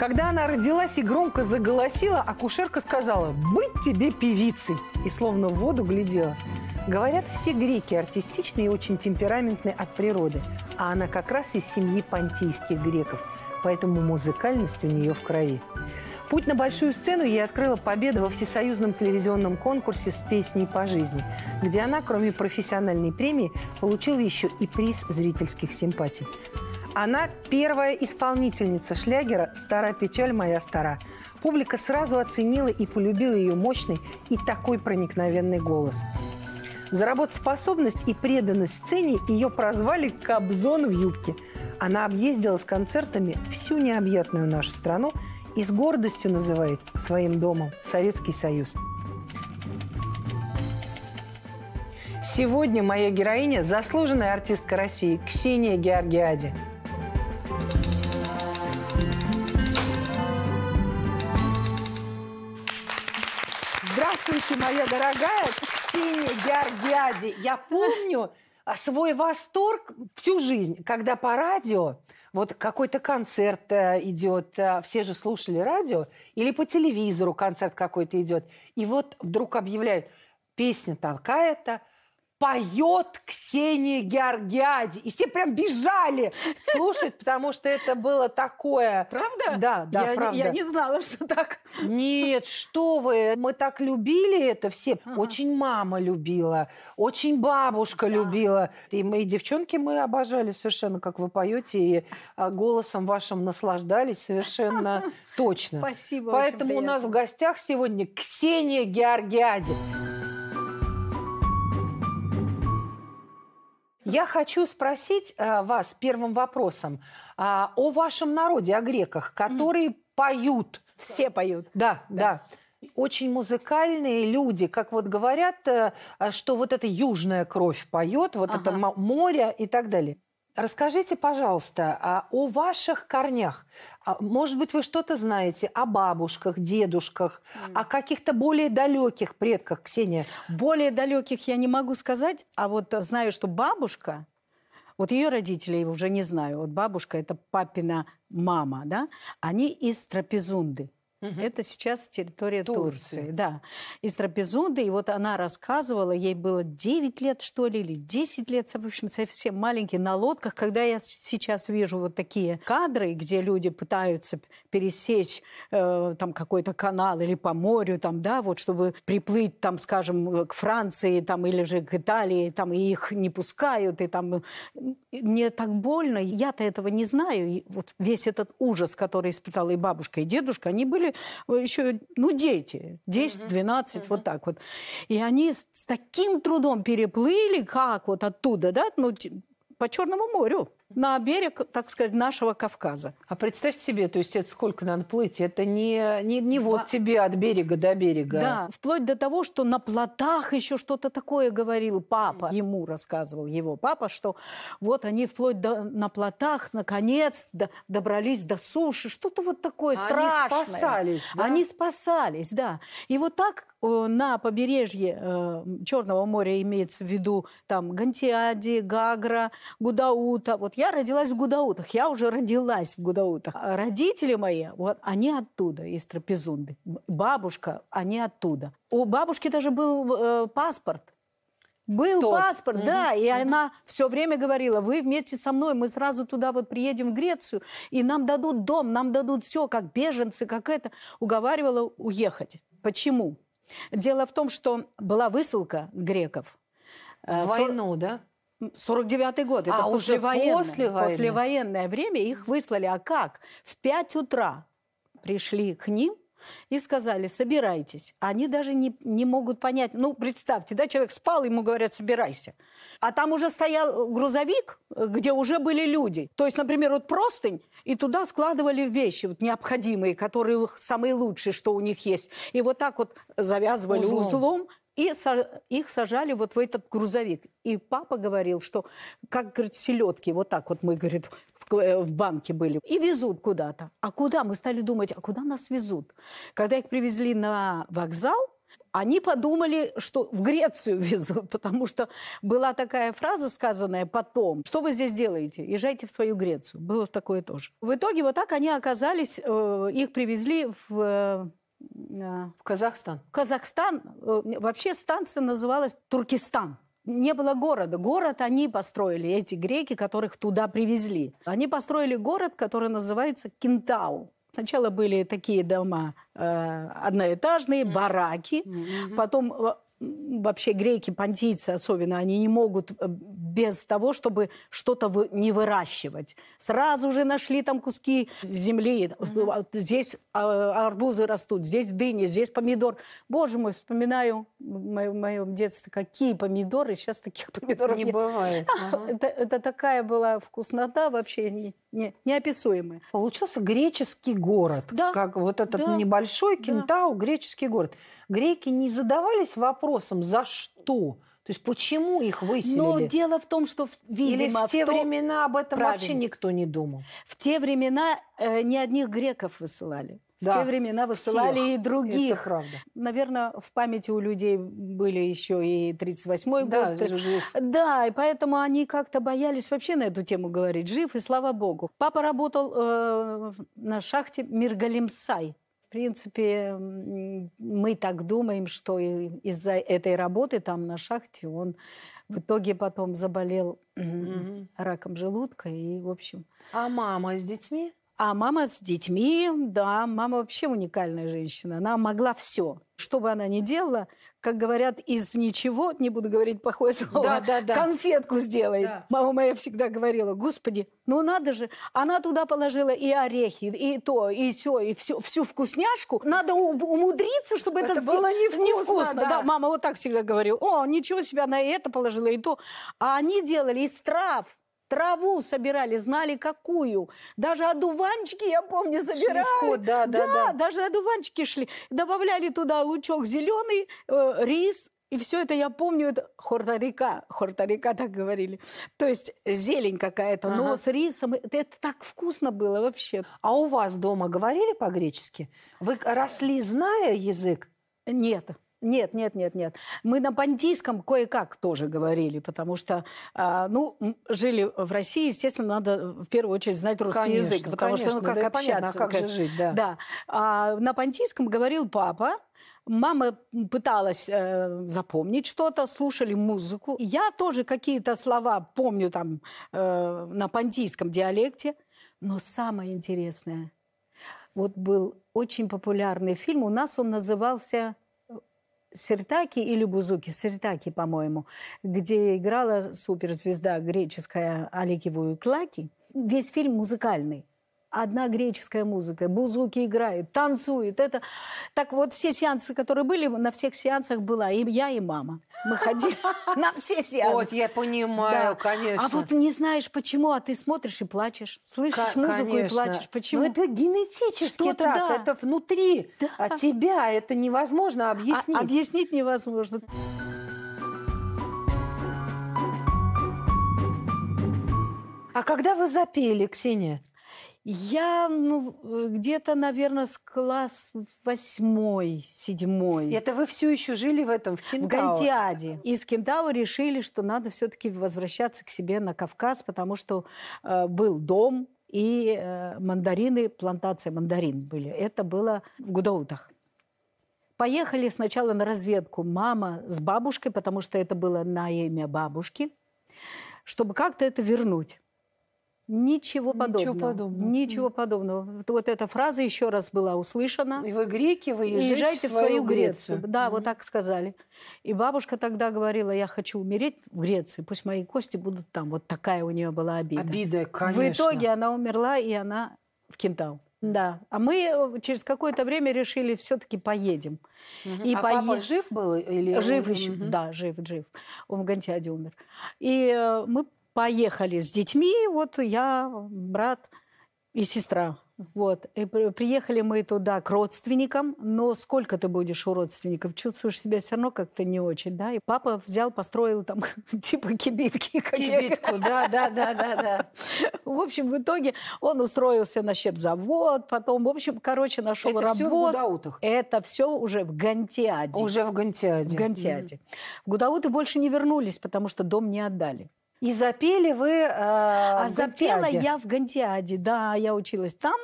Когда она родилась и громко заголосила, акушерка сказала «Быть тебе певицей!» и словно в воду глядела. Говорят, все греки артистичны и очень темпераментны от природы, а она как раз из семьи понтийских греков, поэтому музыкальность у нее в крови. Путь на большую сцену ей открыла победа во всесоюзном телевизионном конкурсе с песней по жизни, где она, кроме профессиональной премии, получила еще и приз зрительских симпатий. Она первая исполнительница шлягера старая печаль моя стара». Публика сразу оценила и полюбила ее мощный и такой проникновенный голос. За работоспособность и преданность сцене ее прозвали «Кобзон в юбке». Она объездила с концертами всю необъятную нашу страну и с гордостью называет своим домом Советский Союз. Сегодня моя героиня – заслуженная артистка России Ксения Георгиади – Здравствуйте, моя дорогая Ксения Георгиади. Я помню а, свой восторг всю жизнь, когда по радио вот какой-то концерт э, идет, э, все же слушали радио, или по телевизору концерт какой-то идет, и вот вдруг объявляют, песня такая-то, поет Ксения Георгиади. И все прям бежали слушать, потому что это было такое... Правда? Да, да, я, правда. Я не знала, что так. Нет, что вы. Мы так любили это все. Ага. Очень мама любила, очень бабушка да. любила. И мои девчонки, мы обожали совершенно, как вы поете, и а, голосом вашим наслаждались совершенно точно. Спасибо. Поэтому у нас в гостях сегодня Ксения Георгиади. Я хочу спросить а, вас первым вопросом а, о вашем народе, о греках, которые поют. Все поют. Да, да. да. Очень музыкальные люди, как вот говорят, э, а, что вот эта южная кровь поет, вот ага. это море и так далее. Расскажите, пожалуйста, а, о ваших корнях. А, может быть, вы что-то знаете о бабушках, дедушках, mm. о каких-то более далеких предках, Ксения? Более далеких я не могу сказать, а вот знаю, что бабушка, вот ее родителей уже не знаю, вот бабушка, это папина мама, да, они из Трапезунды. Угу. Это сейчас территория Турции. Турции. Да. Из трапезунды. И вот она рассказывала, ей было 9 лет, что ли, или 10 лет, в общем, совсем маленькие на лодках. Когда я сейчас вижу вот такие кадры, где люди пытаются пересечь э, там какой-то канал или по морю, там, да, вот, чтобы приплыть, там, скажем, к Франции, там, или же к Италии, там, и их не пускают, и там... Мне так больно. Я-то этого не знаю. И вот весь этот ужас, который испытала и бабушка, и дедушка, они были Э, еще, ну, дети, 10-12, mm-hmm. вот так вот. И они с таким трудом переплыли, как вот оттуда, да, ну, по Черному морю на берег, так сказать, нашего Кавказа. А представьте себе, то есть это сколько надо плыть? Это не, не, не вот тебе от берега до берега. Да, вплоть до того, что на плотах еще что-то такое говорил папа. Ему рассказывал его папа, что вот они вплоть до, на плотах наконец до, добрались до суши. Что-то вот такое они страшное. Они спасались, да? Они спасались, да. И вот так э, на побережье э, Черного моря имеется в виду там Гантиади, Гагра, Гудаута. Вот я родилась в Гудаутах, я уже родилась в Гудаутах. А родители мои, вот они оттуда, из Трапезунды. Бабушка, они оттуда. У бабушки даже был э, паспорт. Был Тот. паспорт, угу. да, и угу. она все время говорила, вы вместе со мной, мы сразу туда вот приедем в Грецию, и нам дадут дом, нам дадут все, как беженцы, как это. Уговаривала уехать. Почему? Дело в том, что была высылка греков. В э, войну, 40... да? 49-й год, это а, уже военное, после войны. послевоенное время, их выслали. А как? В 5 утра пришли к ним и сказали, собирайтесь. Они даже не, не могут понять. Ну, представьте, да, человек спал, ему говорят, собирайся. А там уже стоял грузовик, где уже были люди. То есть, например, вот простынь, и туда складывали вещи вот, необходимые, которые самые лучшие, что у них есть. И вот так вот завязывали узлом, узлом и их сажали вот в этот грузовик. И папа говорил, что как, говорит, селедки, вот так вот мы, говорит, э, в, банке были. И везут куда-то. А куда? Мы стали думать, а куда нас везут? Когда их привезли на вокзал, они подумали, что в Грецию везут, потому что была такая фраза, сказанная потом, что вы здесь делаете, езжайте в свою Грецию. Было такое тоже. В итоге вот так они оказались, э, их привезли в э, в Казахстан. Казахстан. Э, вообще станция называлась Туркестан. Не было города. Город они построили, эти греки, которых туда привезли. Они построили город, который называется Кентау. Сначала были такие дома э, одноэтажные, mm-hmm. бараки, mm-hmm. потом э, вообще греки, понтийцы особенно, они не могут э, без того, чтобы что-то не выращивать. Сразу же нашли там куски земли, mm-hmm. здесь а, арбузы растут, здесь дыни, здесь помидор. Боже мой, вспоминаю в моем, детстве, какие помидоры, сейчас таких помидоров не нет. бывает. Ага. Это, это такая была вкуснота вообще. не не, неописуемые. Получился греческий город. Да. Как вот этот да. небольшой Кентау, да. греческий город. Греки не задавались вопросом, за что? То есть почему их выселили? Но дело в том, что, видимо... Или в те в том... времена об этом Правильно. вообще никто не думал. В те времена э, ни одних греков высылали. Да. В те времена высылали Всех. и других. Это правда. Наверное, в памяти у людей были еще и 38-й да, год. Жив. Да, и поэтому они как-то боялись вообще на эту тему говорить. Жив, и слава богу. Папа работал э, на шахте Миргалимсай. В принципе, мы так думаем, что из-за этой работы там на шахте он в итоге потом заболел mm-hmm. раком желудка и, в общем. А мама с детьми? А мама с детьми, да, мама вообще уникальная женщина. Она могла все, что бы она ни делала, как говорят, из ничего, не буду говорить плохое слово, да, да, да. конфетку сделает. Да. Мама моя всегда говорила, господи, ну надо же, она туда положила и орехи, и то, и все, и всю, всю вкусняшку. Надо умудриться, чтобы это, это сделать. было невкусно. невкусно да. да, мама вот так всегда говорила, о, ничего себе, она и это положила, и то. А они делали из трав. Траву собирали, знали какую. Даже одуванчики, я помню, забирали. Шли да, да, да, да. Даже одуванчики шли. Добавляли туда лучок зеленый, э, рис, и все это я помню, это хорторика, хорторика так говорили. То есть зелень какая-то, ага. но с рисом. Это, это так вкусно было вообще. А у вас дома говорили по-гречески? Вы росли, зная язык? Нет. Нет, нет, нет, нет. Мы на бандийском кое-как тоже говорили, потому что, а, ну, жили в России, естественно, надо в первую очередь знать русский конечно, язык, потому конечно, что, ну, как да, а общаться. Понятно, как же жить, да. да. А, на бандийском говорил папа, Мама пыталась э, запомнить что-то, слушали музыку. Я тоже какие-то слова помню там э, на пантийском диалекте. Но самое интересное, вот был очень популярный фильм, у нас он назывался Сертаки или Бузуки, Сертаки, по-моему, где играла суперзвезда греческая Алики Вуюклаки. Весь фильм музыкальный одна греческая музыка, бузуки играют, танцуют. Это... Так вот, все сеансы, которые были, на всех сеансах была и я, и мама. Мы ходили на все сеансы. Вот, я понимаю, а конечно. А вот не знаешь, почему, а ты смотришь и плачешь. Слышишь музыку и плачешь. Ну, почему? это генетически так, это внутри от а тебя, это невозможно а, объяснить. Объяснить невозможно. А когда вы запели, Ксения? Я, ну, где-то, наверное, с класс восьмой, седьмой. Это вы все еще жили в этом, в Кентау? В Гантиаде. Из Кентау решили, что надо все-таки возвращаться к себе на Кавказ, потому что э, был дом и э, мандарины, плантация мандарин были. Это было в Гудоутах. Поехали сначала на разведку мама с бабушкой, потому что это было на имя бабушки, чтобы как-то это вернуть. Ничего подобного. Ничего подобного. Ничего подобного. Вот эта фраза еще раз была услышана. И вы греки, вы езжайте, езжайте в свою Грецию. Грецию. Да, mm вот так сказали. И бабушка тогда говорила, я хочу умереть в Греции, пусть мои кости будут там. Вот такая у нее была обида. Обида, конечно. В итоге она умерла, и она в Кентау. Да. А мы э, через какое-то время решили все-таки поедем. Угу. И а пое... папа жив был или жив еще? Угу. Да, жив, жив. Он в Гантиаде умер. И э, мы поехали с детьми, вот я, брат и сестра. Вот. И приехали мы туда к родственникам, но сколько ты будешь у родственников? Чувствуешь себя все равно как-то не очень, да? И папа взял, построил там типа кибитки. Кибитку, да, да, да, да, да. В общем, в итоге он устроился на щепзавод, потом, в общем, короче, нашел работу. Это все в Это все уже в Гантиаде. Уже в Гантиаде. В Гантиаде. Mm. В Гудауты больше не вернулись, потому что дом не отдали. И запели вы э, а в Запела я в Гантиаде, да, я училась там,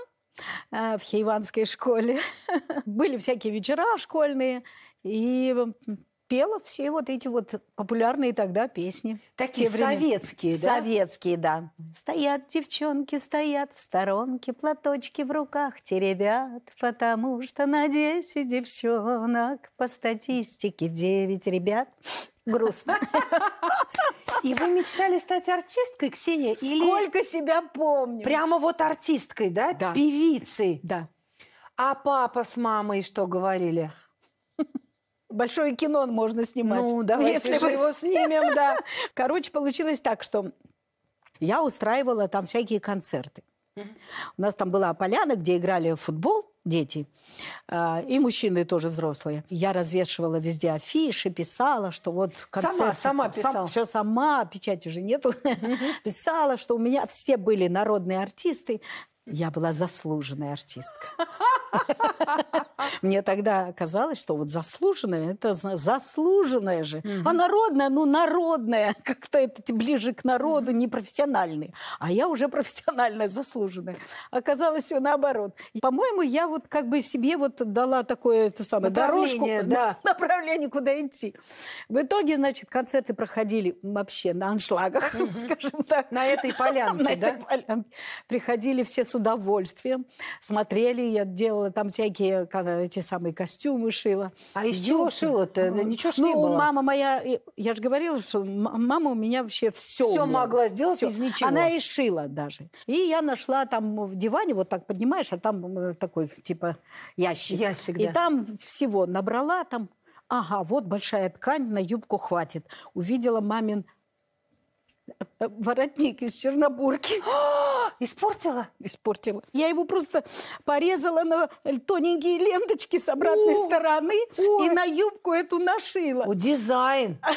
э, в Хейванской школе. Были всякие вечера школьные, и пела все вот эти вот популярные тогда песни. Такие советские, да? Советские, да. Стоят девчонки, стоят в сторонке, платочки в руках теребят, потому что на 10 девчонок по статистике 9 ребят грустно. И вы мечтали стать артисткой, Ксения? Сколько или... себя помню. Прямо вот артисткой, да? Да. Певицей. Да. А папа с мамой что говорили? Большое кино можно снимать. Ну, давайте если же его снимем, да. Короче, получилось так, что я устраивала там всякие концерты. У нас там была поляна, где играли в футбол дети, а, и мужчины тоже взрослые. Я развешивала везде афиши, писала, что вот концерт. Сама, сама писала. Сам, все сама, печати же нету. Писала, что у меня все были народные артисты, я была заслуженная артистка. Мне тогда казалось, что вот заслуженная, это заслуженная же. А народная, ну народная, как-то это ближе к народу, не профессиональная. А я уже профессиональная, заслуженная. Оказалось все наоборот. По-моему, я вот как бы себе вот дала такое это самое, дорожку, да. направление, куда идти. В итоге, значит, концерты проходили вообще на аншлагах, скажем так. На этой полянке, да? Приходили все с удовольствием смотрели. Я делала там всякие эти самые костюмы шила. А из чего шила-то? Ну, ничего ж ну, было. мама моя... Я же говорила, что мама у меня вообще все. Все могла сделать всё. из ничего. Она и шила даже. И я нашла там в диване, вот так поднимаешь, а там э, такой типа ящик. Ящик, да. И там всего набрала, там ага, вот большая ткань, на юбку хватит. Увидела мамин воротник из чернобурки. испортила? Испортила. Я его просто порезала на тоненькие ленточки с обратной стороны и на юбку эту нашила. О, дизайн.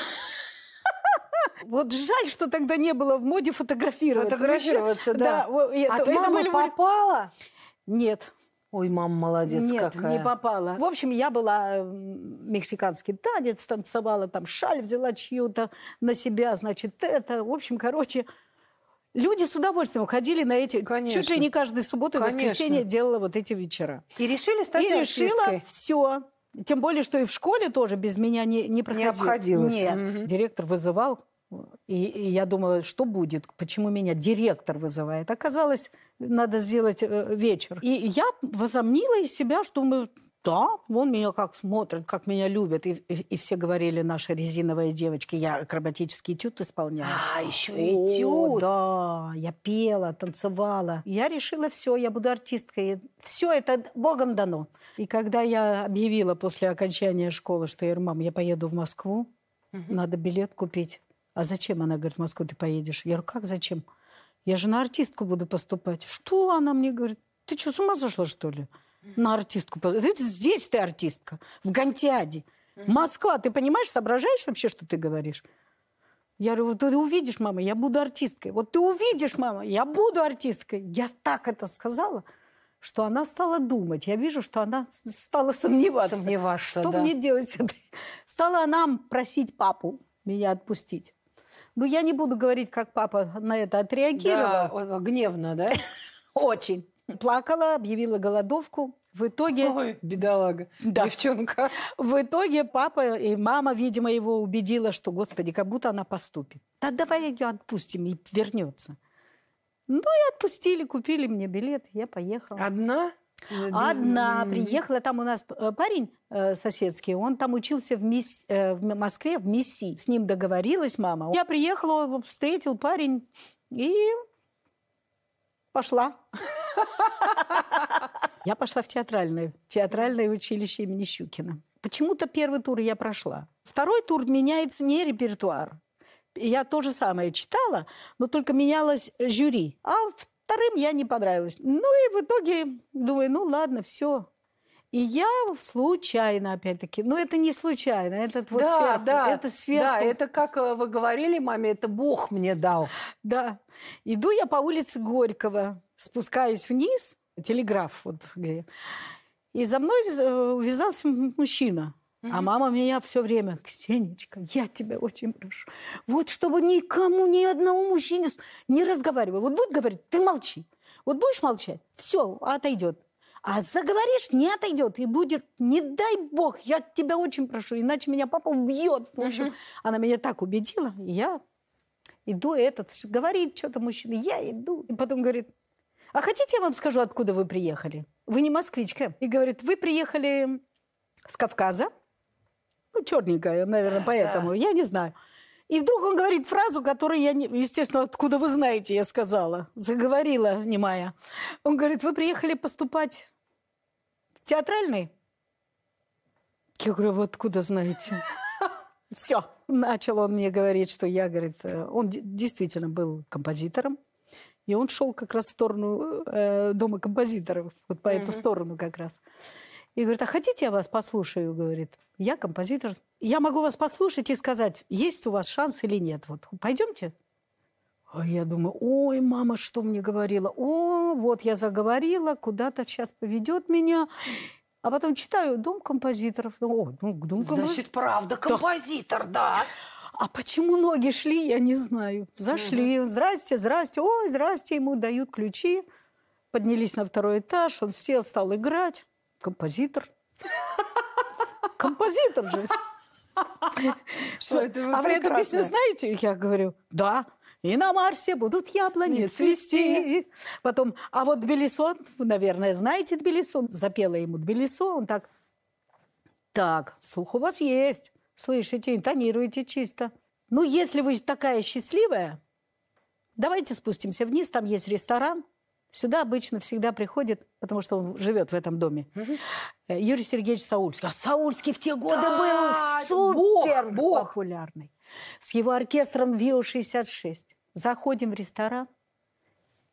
Вот жаль, что тогда не было в моде фотографироваться. Фотографироваться, да. да это, От а это мамы были... попала? Нет. Ой, мам, молодец Нет, какая. не попала. В общем, я была мексиканский танец, танцевала, там шаль взяла чью-то на себя, значит, это. В общем, короче, люди с удовольствием ходили на эти... Конечно. Чуть ли не каждую субботу и воскресенье делала вот эти вечера. И решили стать И артисткой. решила все. Тем более, что и в школе тоже без меня не, не проходило. Не обходилось. Нет. Угу. Директор вызывал, и, и я думала, что будет, почему меня директор вызывает. Оказалось, надо сделать э, вечер. И я возомнила из себя, что мы да, он меня как смотрит, как меня любит, И, и, и все говорили, наша резиновая девочка, я акробатический этюд исполняла. А, еще и этюд. да, я пела, танцевала. Я решила, все, я буду артисткой. Все это богом дано. И когда я объявила после окончания школы, что, я, мам, я поеду в Москву, угу. надо билет купить. А зачем? Она говорит, в Москву ты поедешь. Я говорю, как зачем? Я же на артистку буду поступать. Что она мне говорит? Ты что, с ума сошла, что ли? На артистку. Здесь ты артистка, в Гантиаде. Москва, ты понимаешь, соображаешь вообще, что ты говоришь? Я говорю, вот ты увидишь, мама, я буду артисткой. Вот ты увидишь, мама, я буду артисткой. Я так это сказала, что она стала думать. Я вижу, что она стала сомневаться. Сомневаться, Что да. мне делать? Стала она просить папу меня отпустить. Ну, я не буду говорить, как папа на это отреагировал. Да, гневно, да? Очень. Плакала, объявила голодовку. В итоге... Ой, бедолага, да. девчонка. В итоге папа и мама, видимо, его убедила, что, господи, как будто она поступит. Да давай ее отпустим и вернется. Ну и отпустили, купили мне билет, я поехала. Одна? Одна приехала, там у нас э, парень э, соседский, он там учился в, Мис... Э, в Москве, в МИСИ. С ним договорилась мама. Я приехала, встретил парень и пошла. Я пошла в театральное, театральное училище имени Щукина. Почему-то первый тур я прошла. Второй тур меняется не репертуар. Я то же самое читала, но только менялось жюри. А в Вторым я не понравилась. Ну и в итоге думаю, ну ладно, все. И я случайно, опять-таки, но ну это не случайно, это вот да, сверху, да, это сверху. Да, это как э, вы говорили маме, это Бог мне дал. Да. Иду я по улице Горького, спускаюсь вниз, телеграф вот где, и за мной увязался э, мужчина. А мама меня все время, Ксенечка, я тебя очень прошу, вот чтобы никому, ни одному мужчине не разговаривай. Вот будет говорить, ты молчи. Вот будешь молчать, все, отойдет. А заговоришь, не отойдет. И будет, не дай бог, я тебя очень прошу, иначе меня папа убьет. В общем, uh-huh. она меня так убедила. И я иду, этот говорит что-то мужчина, я иду. И потом говорит, а хотите, я вам скажу, откуда вы приехали? Вы не москвичка. И говорит, вы приехали с Кавказа, ну, черненькая, наверное, поэтому. Я не знаю. И вдруг он говорит фразу, которую я, естественно, откуда вы знаете, я сказала, заговорила, внимая. Он говорит, вы приехали поступать в театральный? Я говорю, вы откуда знаете? Все, начал он мне говорить, что я, говорит, э, он действительно был композитором, и он шел как раз в сторону э, дома композиторов, вот по mm-hmm. эту сторону как раз и говорит, а хотите я вас послушаю? Говорит, я композитор. Я могу вас послушать и сказать, есть у вас шанс или нет. Вот пойдемте. А я думаю, ой, мама, что мне говорила? О, вот я заговорила, куда-то сейчас поведет меня. А потом читаю «Дом композиторов». О, ну, дом Значит, правда, композитор, да. да. А почему ноги шли, я не знаю. Зашли, здрасте, здрасте, ой, здрасте, ему дают ключи. Поднялись на второй этаж, он сел, стал играть композитор. Композитор же. А вы эту песню знаете? Я говорю, да. И на Марсе будут яблони цвести. Потом, а вот Белисон, наверное, знаете Белисон. Запела ему Белисон, он так, так, слух у вас есть. Слышите, интонируете чисто. Ну, если вы такая счастливая, давайте спустимся вниз, там есть ресторан, Сюда обычно всегда приходит, потому что он живет в этом доме, угу. Юрий Сергеевич Саульский. А Саульский в те годы да, был супер бог, бог. популярный. С его оркестром ВИО-66. Заходим в ресторан,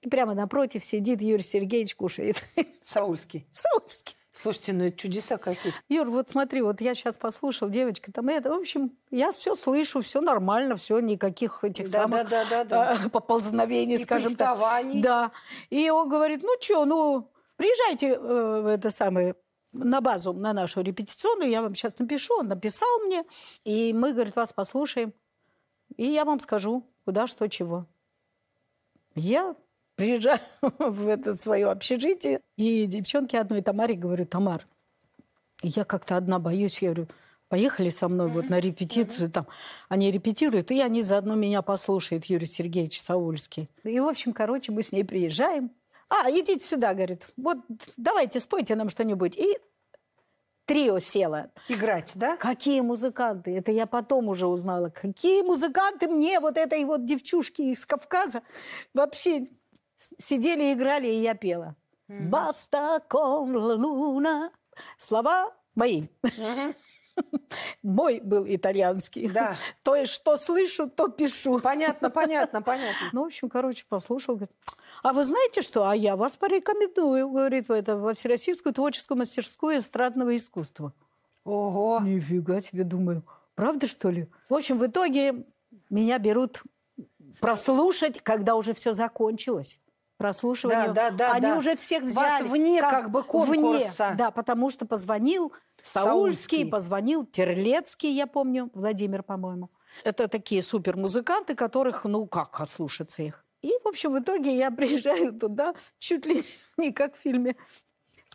и прямо напротив сидит Юрий Сергеевич, кушает. Саульский. Саульский. Слушайте, ну это чудеса какие-то. Юр, вот смотри, вот я сейчас послушал, девочка там это, в общем, я все слышу, все нормально, все, никаких этих да, самых да, да, да, да. А, поползновений, и скажем так. Да. И он говорит, ну что, ну приезжайте э, в это самое, на базу, на нашу репетиционную, я вам сейчас напишу, он написал мне, и мы, говорит, вас послушаем, и я вам скажу, куда, что, чего. Я приезжаю в это свое общежитие, и девчонки одной Тамаре говорю, Тамар, я как-то одна боюсь, я говорю, поехали со мной вот на репетицию, там они репетируют, и они заодно меня послушают, Юрий Сергеевич Саульский. И, в общем, короче, мы с ней приезжаем. А, идите сюда, говорит, вот давайте спойте нам что-нибудь. И трио село Играть, да? Какие музыканты? Это я потом уже узнала. Какие музыканты мне, вот этой вот девчушки из Кавказа, вообще сидели, играли, и я пела. Баста кон луна. Слова мои. Мой был итальянский. Да. То есть, что слышу, то пишу. Понятно, понятно, понятно. Ну, в общем, короче, послушал. Говорит, а вы знаете что? А я вас порекомендую, говорит, это, во Всероссийскую творческую мастерскую эстрадного искусства. Ого! Нифига себе, думаю. Правда, что ли? В общем, в итоге меня берут прослушать, когда уже все закончилось прослушиванию. Да, да, да, Они да. уже всех взяли. Вас вне как, как бы конкурса. Вне, да, потому что позвонил Саульский, Саульский, позвонил Терлецкий, я помню, Владимир, по-моему. Это такие супермузыканты, которых, ну, как ослушаться их? И, в общем, в итоге я приезжаю туда чуть ли не как в фильме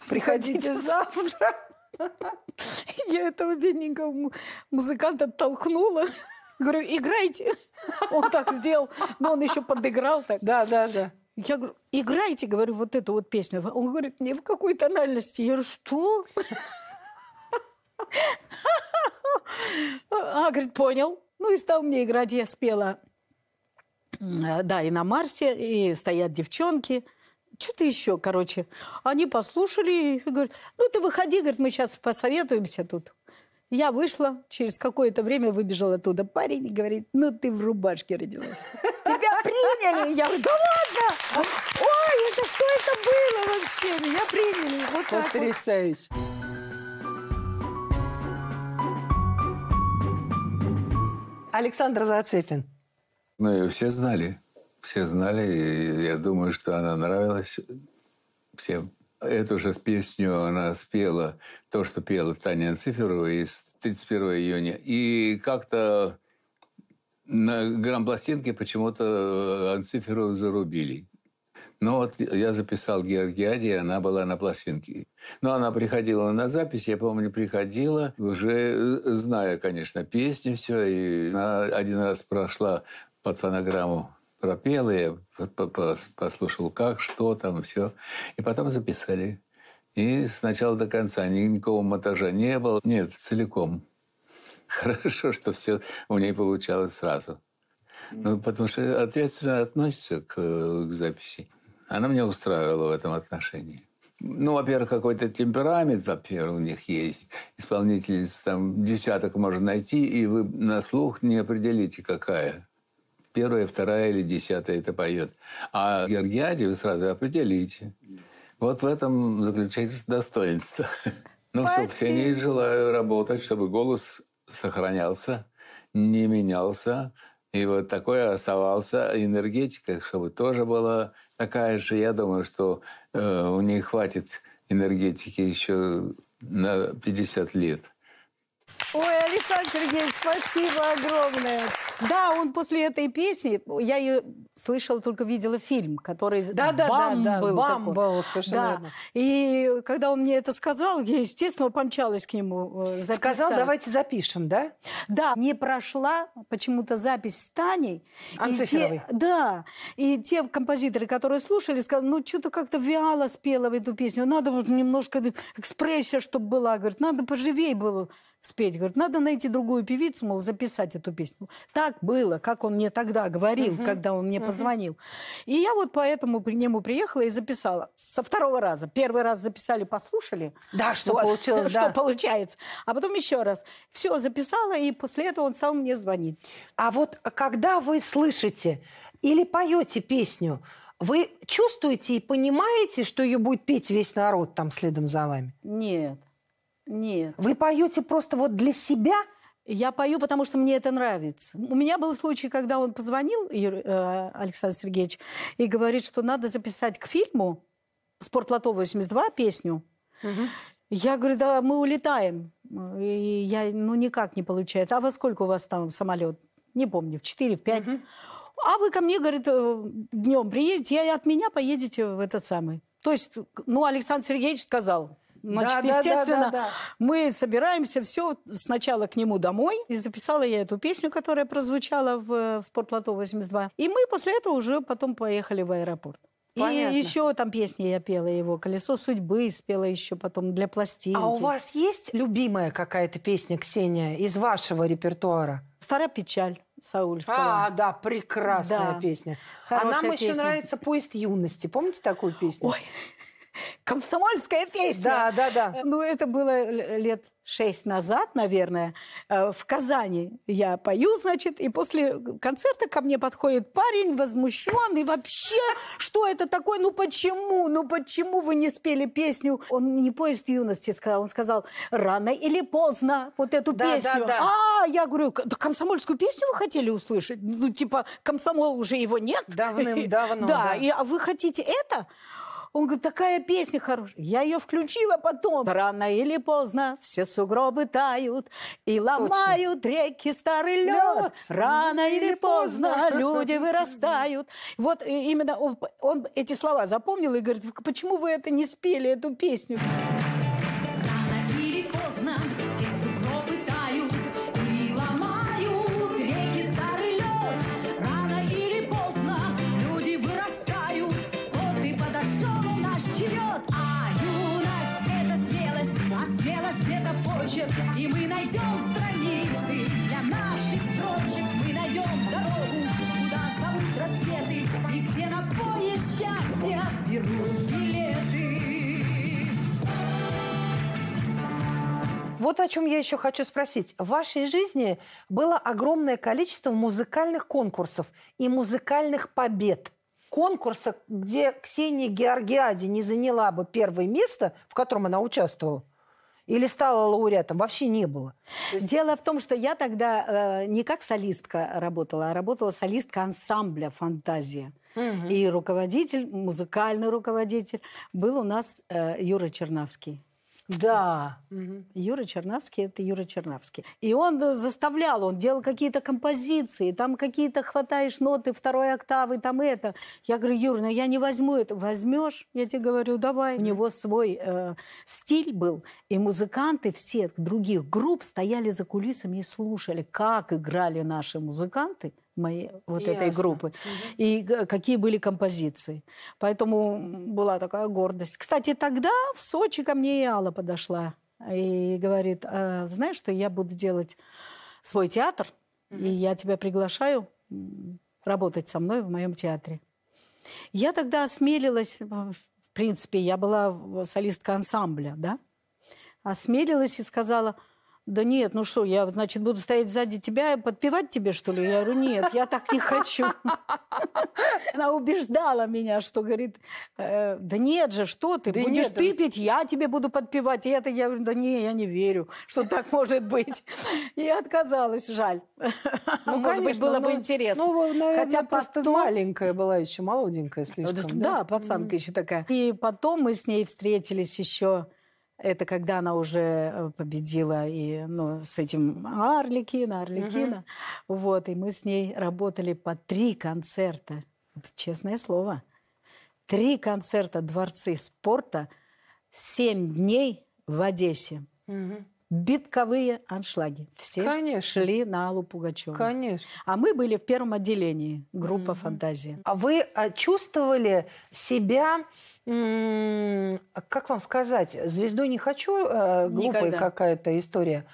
«Приходите завтра». Я этого бедненького музыканта толкнула. Говорю, играйте. Он так сделал, но он еще подыграл так. Да, да, да. Я говорю, играйте, говорю, вот эту вот песню. Он говорит, не в какой тональности. Я говорю, что? А, говорит, понял. Ну и стал мне играть. Я спела, э, да, и на Марсе, и стоят девчонки. Что-то еще, короче. Они послушали и говорят, ну ты выходи, говорит, мы сейчас посоветуемся тут. Я вышла, через какое-то время выбежал оттуда парень и говорит, ну ты в рубашке родилась приняли. Я говорю, да ладно! Ой, это что это было вообще? Меня приняли. Вот так Потрясающе. Вот. Александр Зацепин. Ну, ее все знали. Все знали, и я думаю, что она нравилась всем. Эту же песню она спела, то, что пела Таня Циферова из 31 июня. И как-то на грампластинке почему-то э, Анциферу зарубили. Но ну вот я записал Георгиаде, она была на пластинке. Но она приходила на запись, я помню, приходила, уже э, зная, конечно, песни все. И она один раз прошла под фонограмму пропела, я послушал, как, что там, все. И потом записали. И сначала до конца никакого монтажа не было. Нет, целиком хорошо, что все у нее получалось сразу. Ну, потому что ответственно относится к, э, к записи. Она меня устраивала в этом отношении. Ну, во-первых, какой-то темперамент, во-первых, у них есть. Исполнительниц там десяток можно найти, и вы на слух не определите, какая. Первая, вторая или десятая это поет. А Гергиаде вы сразу определите. Вот в этом заключается достоинство. Ну, Спасибо. чтобы с желаю работать, чтобы голос сохранялся, не менялся. И вот такое оставался энергетика, чтобы тоже была такая же. Я думаю, что э, у них хватит энергетики еще на 50 лет. Ой, Александр Сергеевич, спасибо огромное. Да, он после этой песни, я ее слышала, только видела фильм, который да, да, бам да, да, был. Бам такой. был, совершенно да. И когда он мне это сказал, я, естественно, помчалась к нему э, записать. Сказал, давайте запишем, да? Да, не прошла почему-то запись с Таней. Анциферовой. да, и те композиторы, которые слушали, сказали, ну, что-то как-то вяло спела в эту песню, надо вот немножко экспрессия, чтобы была. Говорит, надо поживее было спеть. Говорит, надо найти другую певицу, мол, записать эту песню. Так было, как он мне тогда говорил, uh когда он мне uh позвонил. И я вот поэтому к нему приехала и записала. Со второго раза. Первый раз записали, послушали. Да, что вот, получилось. Что да. получается. А потом еще раз. Все, записала, и после этого он стал мне звонить. А вот когда вы слышите или поете песню, вы чувствуете и понимаете, что ее будет петь весь народ там следом за вами? Нет. Нет. Вы поете просто вот для себя? Я пою, потому что мне это нравится. У меня был случай, когда он позвонил, э, Александр Сергеевич, и говорит, что надо записать к фильму «Спортлото-82» песню. Угу. Я говорю, да, мы улетаем. И я, ну, никак не получается. А во сколько у вас там самолет? Не помню, в 4, в 5. Угу. А вы ко мне, говорит, э, днем приедете, и от меня поедете в этот самый. То есть, ну, Александр Сергеевич сказал, Значит, да, естественно, да, да, да, да. мы собираемся все сначала к нему домой. И записала я эту песню, которая прозвучала в, в «Спортлото 82». И мы после этого уже потом поехали в аэропорт. Понятно. И еще там песни я пела его, «Колесо судьбы» спела еще потом для пластинки. А у вас есть любимая какая-то песня, Ксения, из вашего репертуара? «Старая печаль». Саульского. А, да, прекрасная да. песня. Хорошая а нам песня. еще нравится «Поезд юности». Помните такую песню? Ой. комсомольская песня. Да, да, да. Э, ну, это было лет шесть назад, наверное, э, в Казани я пою, значит, и после концерта ко мне подходит парень возмущенный вообще, что это такое, ну почему, ну почему вы не спели песню? Он не поезд юности сказал, он сказал, рано или поздно вот эту да, песню. Да, да. А, я говорю, да комсомольскую песню вы хотели услышать? Ну, типа, комсомол уже его нет. Давным-давно. Да, да. И, а вы хотите это? Он говорит, такая песня хорошая. Я ее включила потом. Рано или поздно все сугробы тают и ломают Точно. реки старый лед. Рано или поздно люди вырастают. Вот э, именно он, он эти слова запомнил и говорит, почему вы это не спели, эту песню? вот о чем я еще хочу спросить. В вашей жизни было огромное количество музыкальных конкурсов и музыкальных побед конкурса, где Ксения Георгиади не заняла бы первое место, в котором она участвовала, или стала лауреатом, вообще не было. есть... Дело в том, что я тогда э, не как солистка работала, а работала солистка ансамбля «Фантазия». Угу. И руководитель, музыкальный руководитель, был у нас э, Юра Чернавский. Да. Юра Чернавский это Юра Чернавский. И он э, заставлял, он делал какие-то композиции, там какие-то хватаешь ноты второй октавы, там это. Я говорю, Юр, ну я не возьму это. Возьмешь? Я тебе говорю, давай. У него свой э, стиль был, и музыканты всех других групп стояли за кулисами и слушали, как играли наши музыканты моей вот Ясно. этой группы. И какие были композиции. Поэтому была такая гордость. Кстати, тогда в Сочи ко мне и Алла подошла и говорит, а, знаешь, что я буду делать свой театр, угу. и я тебя приглашаю работать со мной в моем театре. Я тогда осмелилась, в принципе, я была солистка ансамбля, да, осмелилась и сказала – да нет, ну что, я, значит, буду стоять сзади тебя и подпевать тебе, что ли? Я говорю, нет, я так не хочу. Она убеждала меня, что, говорит, э, да нет же, что ты, будешь ты петь, я тебе буду подпевать. И это я говорю, да не, я не верю, что так может быть. И отказалась, жаль. Ну, ну, может быть, было бы ну, интересно. Ну, Хотя просто маленькая была еще, молоденькая слишком. Да, пацанка еще такая. И потом мы с ней встретились еще это когда она уже э, победила и ну, с этим Арликина, Арликина. Угу. Вот, и мы с ней работали по три концерта. Это честное слово. Три концерта дворцы спорта, семь дней в Одессе. Угу битковые аншлаги. Все Конечно. шли на Аллу Пугачеву. Конечно. А мы были в первом отделении, группа mm «Фантазия». А вы а, чувствовали себя как вам сказать, звездой не хочу, э, глупая какая-то история.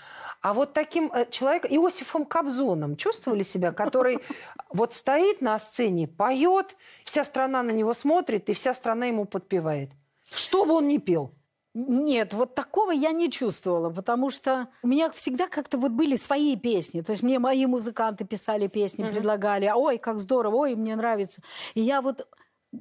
А вот таким э, человеком, Иосифом Кобзоном, чувствовали себя, который вот стоит на сцене, поет, вся страна на него смотрит, и вся страна ему подпевает. Что бы он ни пел. Нет, вот такого я не чувствовала, потому что у меня всегда как-то вот были свои песни. То есть мне мои музыканты писали песни, mm-hmm. предлагали, ой, как здорово, ой, мне нравится. И я вот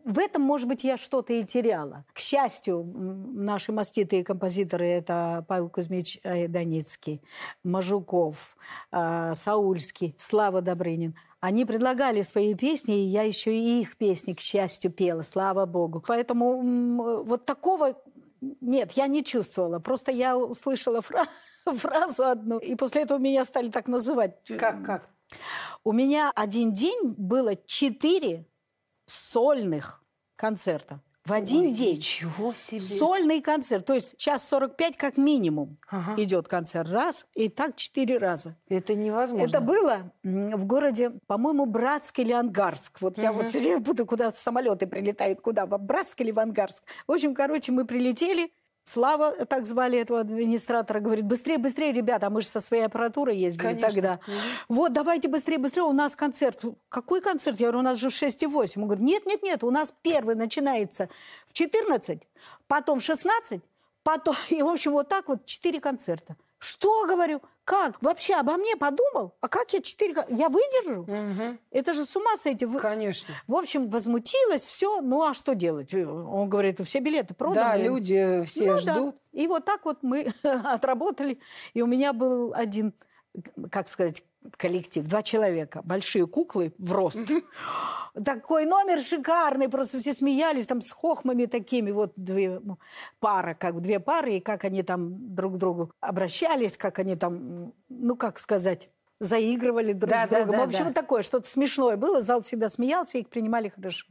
в этом, может быть, я что-то и теряла. К счастью, наши маститые композиторы – это Павел Кузьмич э, Доницкий, Мажуков, э, Саульский, Слава Добрынин. Они предлагали свои песни, и я еще и их песни, к счастью, пела, слава богу. Поэтому вот такого нет, я не чувствовала. Просто я услышала фра- фразу одну, и после этого меня стали так называть. Как, как? У меня один день было четыре сольных концерта. В один Ой, день. Ничего себе. Сольный концерт. То есть час 45 как минимум ага. идет концерт. Раз, и так четыре раза. Это невозможно. Это было в городе, по-моему, Братск или Ангарск. Вот угу. я вот все время буду, куда самолеты прилетают, куда, в Братск или в Ангарск. В общем, короче, мы прилетели, Слава, так звали этого администратора, говорит, быстрее, быстрее, ребята, мы же со своей аппаратурой ездили Конечно. тогда. Вот, давайте быстрее, быстрее, у нас концерт. Какой концерт? Я говорю, у нас же в 6,8. Он говорит, нет, нет, нет, у нас первый начинается в 14, потом в 16, потом, и, в общем, вот так вот 4 концерта. Что, говорю, как? Вообще обо мне подумал? А как я четыре... Я выдержу? Угу. Это же с ума сойти. Вы... Конечно. В общем, возмутилась, все. Ну, а что делать? Э, он говорит, все билеты проданы. Да, люди все ну, ждут. Да. И вот так вот мы отработали. И у меня был один, как сказать, коллектив, два человека, большие куклы в рост. Такой номер шикарный, просто все смеялись там с хохмами такими, вот две пара, как две пары, и как они там друг к другу обращались, как они там, ну как сказать, заигрывали друг да, с другом. Да, да, в общем, да. такое, что-то смешное было. Зал всегда смеялся, их принимали хорошо.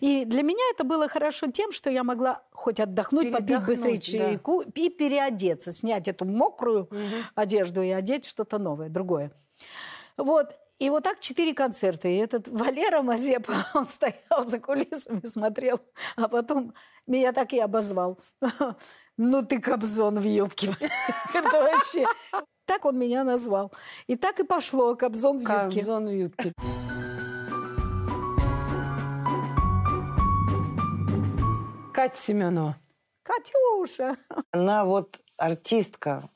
И для меня это было хорошо тем, что я могла хоть отдохнуть, попить быстрее чайку да. и переодеться, снять эту мокрую угу. одежду и одеть что-то новое, другое. Вот. И вот так четыре концерта. И этот Валера Мазепа, он стоял за кулисами, смотрел, а потом меня так и обозвал. Ну ты Кобзон в юбке. Это вообще... Так он меня назвал. И так и пошло Кобзон в юбке. Кобзон в юбке. Катя Семенова. Катюша. Она вот артистка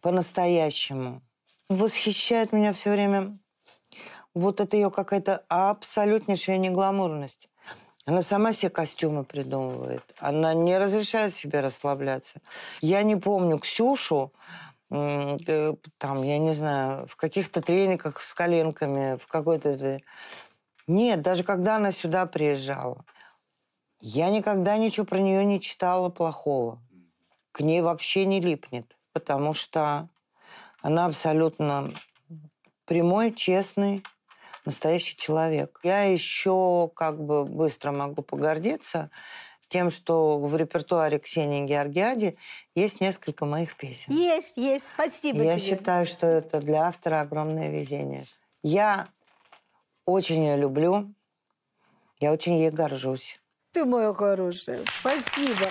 по-настоящему восхищает меня все время вот это ее какая-то абсолютнейшая негламурность. Она сама себе костюмы придумывает. Она не разрешает себе расслабляться. Я не помню Ксюшу, э, там, я не знаю, в каких-то трениках с коленками, в какой-то... Нет, даже когда она сюда приезжала, я никогда ничего про нее не читала плохого. К ней вообще не липнет, потому что она абсолютно прямой, честный, настоящий человек. Я еще как бы быстро могу погордиться тем, что в репертуаре Ксении Георгиади есть несколько моих песен. Есть, есть. Спасибо Я тебе. считаю, что это для автора огромное везение. Я очень ее люблю. Я очень ей горжусь. Ты моя хорошая. Спасибо.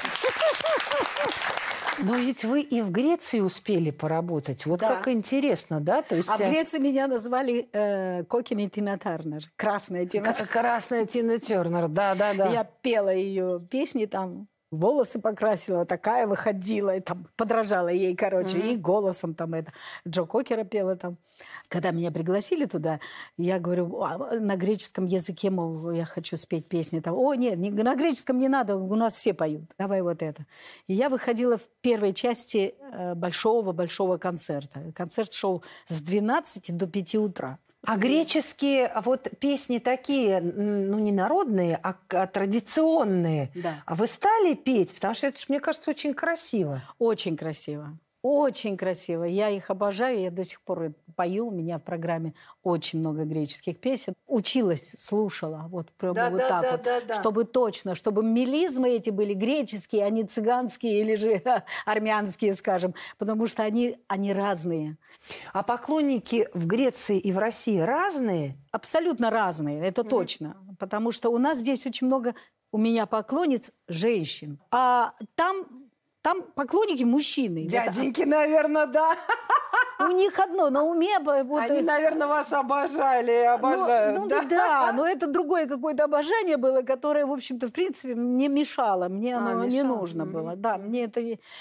Но ведь вы и в Греции успели поработать. Вот да. как интересно, да? То есть... А в э, Греции меня назвали э, Кокина Тина Тернер. Красная Тина Тернер. Красная Тина Тернер, да-да-да. Я пела ее песни там, волосы покрасила, такая выходила, и там подражала ей, короче, mm-hmm. и голосом там это. Джо Кокера пела там. Э, когда меня пригласили туда, я говорю «А, а, на греческом языке, мол, я хочу спеть песни. Там, О, нет, не, на греческом не надо, у нас все поют. Давай вот это. И я выходила в первой части большого-большого э, концерта. Концерт шел с 12 до 5 утра. А греческие а вот песни такие, ну не народные, а, традиционные. Да. А вы стали петь, потому что это, мне кажется, очень красиво. Очень красиво. Очень красиво. Я их обожаю. Я до сих пор пою. У меня в программе очень много греческих песен. Училась, слушала. Вот прямо да, вот да, так да, вот. Да, да. Чтобы точно, чтобы мелизмы эти были греческие, а не цыганские или же армянские, скажем. Потому что они, они разные. А поклонники в Греции и в России разные? Абсолютно разные, это mm-hmm. точно. Потому что у нас здесь очень много у меня поклонниц женщин. А там там поклонники мужчины. Дяденьки, это... наверное, да. У них одно на уме. Вот Они, наверное, вас обожали ну, обожают. Ну, ну да? да, но это другое какое-то обожание было, которое, в общем-то, в принципе, мне мешало. Мне а, оно мешало. не нужно было. Да, мне это...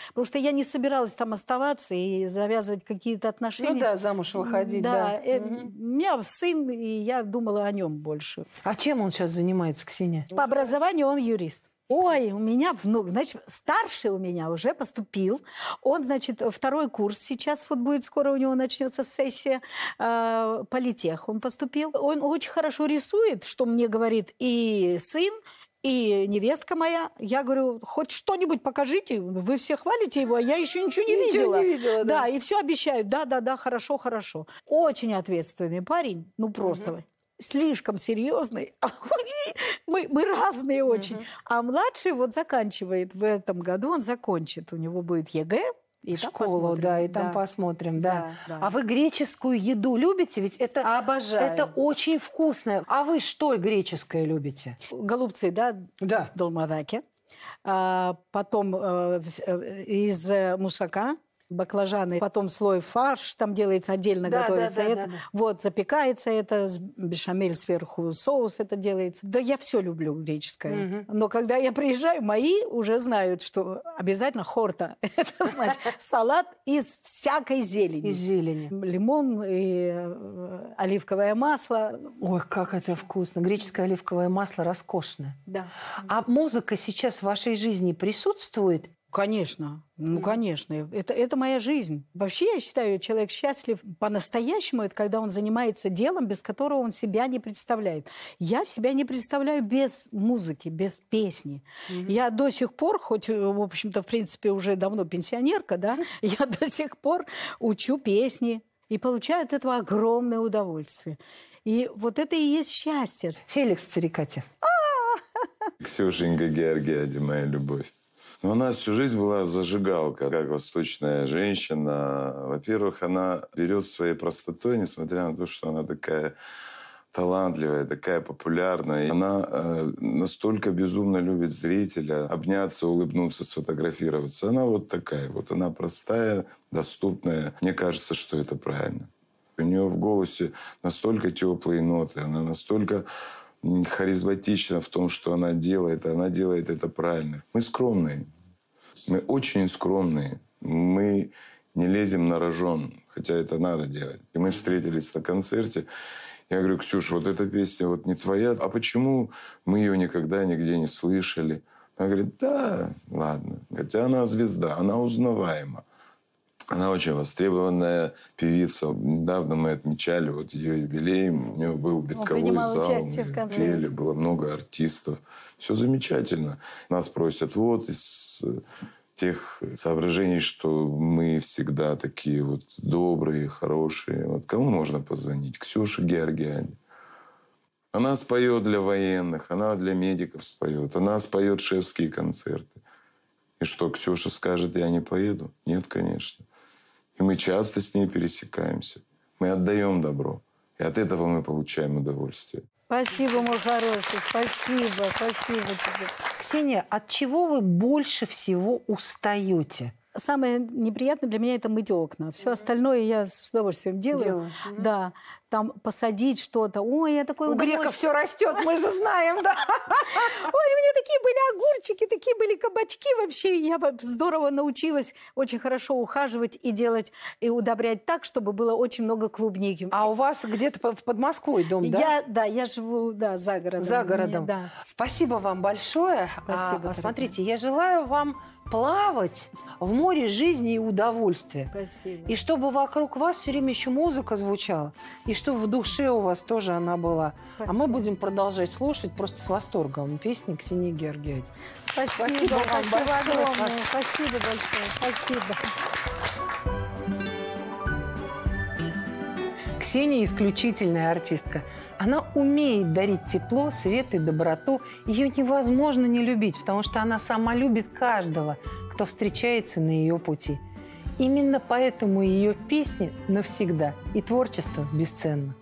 Потому что я не собиралась там оставаться и завязывать какие-то отношения. Ну да, замуж выходить, да. да. угу. У меня сын, и я думала о нем больше. А чем он сейчас занимается, Ксения? По образованию он юрист. Ой, у меня внук, значит, старший у меня уже поступил. Он, значит, второй курс сейчас вот будет, скоро у него начнется сессия э, политех. Он поступил. Он очень хорошо рисует, что мне говорит и сын, и невестка моя, я говорю, хоть что-нибудь покажите, вы все хвалите его, а я еще ничего не ничего видела. Не видела да. да, и все обещают, да, да, да, хорошо, хорошо. Очень ответственный парень, ну просто. Угу слишком серьезный. мы, мы разные очень. Угу. А младший вот заканчивает в этом году, он закончит, у него будет ЕГЭ. И школу, да, и там да. посмотрим, да. Да, да. А вы греческую еду любите? Ведь это обожаю. Это очень вкусно. А вы что греческое любите? Голубцы, да? Да. Долмадаки. А, потом э, э из мусака баклажаны, потом слой фарш, там делается отдельно, да, готовится да, это. Да, да. Вот, запекается это, бешамель сверху, соус это делается. Да я все люблю греческое. Угу. Но когда я приезжаю, мои уже знают, что обязательно хорта. это значит салат из всякой зелени. Из зелени. Лимон и э, оливковое масло. Ой, как это вкусно. Греческое оливковое масло роскошное. Да. А музыка сейчас в вашей жизни присутствует? Конечно, ну, конечно. Это, это моя жизнь. Вообще, я считаю, человек счастлив по-настоящему, это когда он занимается делом, без которого он себя не представляет. Я себя не представляю без музыки, без песни. Mm-hmm. Я до сих пор, хоть, э, в общем-то, в принципе, уже давно пенсионерка, да, я до сих пор учу песни и получаю от этого огромное удовольствие. И вот это и есть счастье. Феликс Царикати. А! Ксюшенька Георгиади, моя любовь. Но ну, она всю жизнь была зажигалка, как восточная женщина. Во-первых, она берет своей простотой, несмотря на то, что она такая талантливая, такая популярная. Она э, настолько безумно любит зрителя, обняться, улыбнуться, сфотографироваться. Она вот такая вот, она простая, доступная. Мне кажется, что это правильно. У нее в голосе настолько теплые ноты, она настолько харизматична в том, что она делает, она делает это правильно. Мы скромные. Мы очень скромные. Мы не лезем на рожон, хотя это надо делать. И мы встретились на концерте. Я говорю, Ксюша, вот эта песня вот не твоя. А почему мы ее никогда нигде не слышали? Она говорит, да, ладно. Хотя «А она звезда, она узнаваема. Она очень востребованная певица. Недавно мы отмечали вот ее юбилей. У нее был битковой зал. Участие в концерте. Было много артистов. Все замечательно. Нас просят вот из э, тех соображений, что мы всегда такие вот добрые, хорошие. Вот кому можно позвонить? Ксюше Георгиане. Она споет для военных, она для медиков споет, она споет шефские концерты. И что, Ксюша скажет, я не поеду? Нет, конечно. И мы часто с ней пересекаемся. Мы отдаем добро. И от этого мы получаем удовольствие. Спасибо, мой хороший. Спасибо, спасибо тебе. Ксения, от чего вы больше всего устаете? самое неприятное для меня это мыть окна. Все mm-hmm. остальное я с удовольствием делаю. Mm-hmm. Да, там посадить что-то. Ой, я такой... У удовольствие... все растет, мы же знаем, да. Ой, у меня такие были огурчики, такие были кабачки вообще. Я здорово научилась очень хорошо ухаживать и делать, и удобрять так, чтобы было очень много клубники. А у вас где-то под Москвой дом, да? Я, да, я живу, да, за городом. За городом. Мне, да. Спасибо вам большое. А, Спасибо. А, смотрите, я желаю вам плавать в море жизни и удовольствия. Спасибо. И чтобы вокруг вас все время еще музыка звучала, и чтобы в душе у вас тоже она была. Спасибо. А мы будем продолжать слушать просто с восторгом песни Ксении Георгиевич. Спасибо, спасибо вам спасибо большое. Огромное. Спасибо большое. Спасибо. Ксения исключительная артистка. Она умеет дарить тепло, свет и доброту. Ее невозможно не любить, потому что она сама любит каждого, кто встречается на ее пути. Именно поэтому ее песни навсегда и творчество бесценно.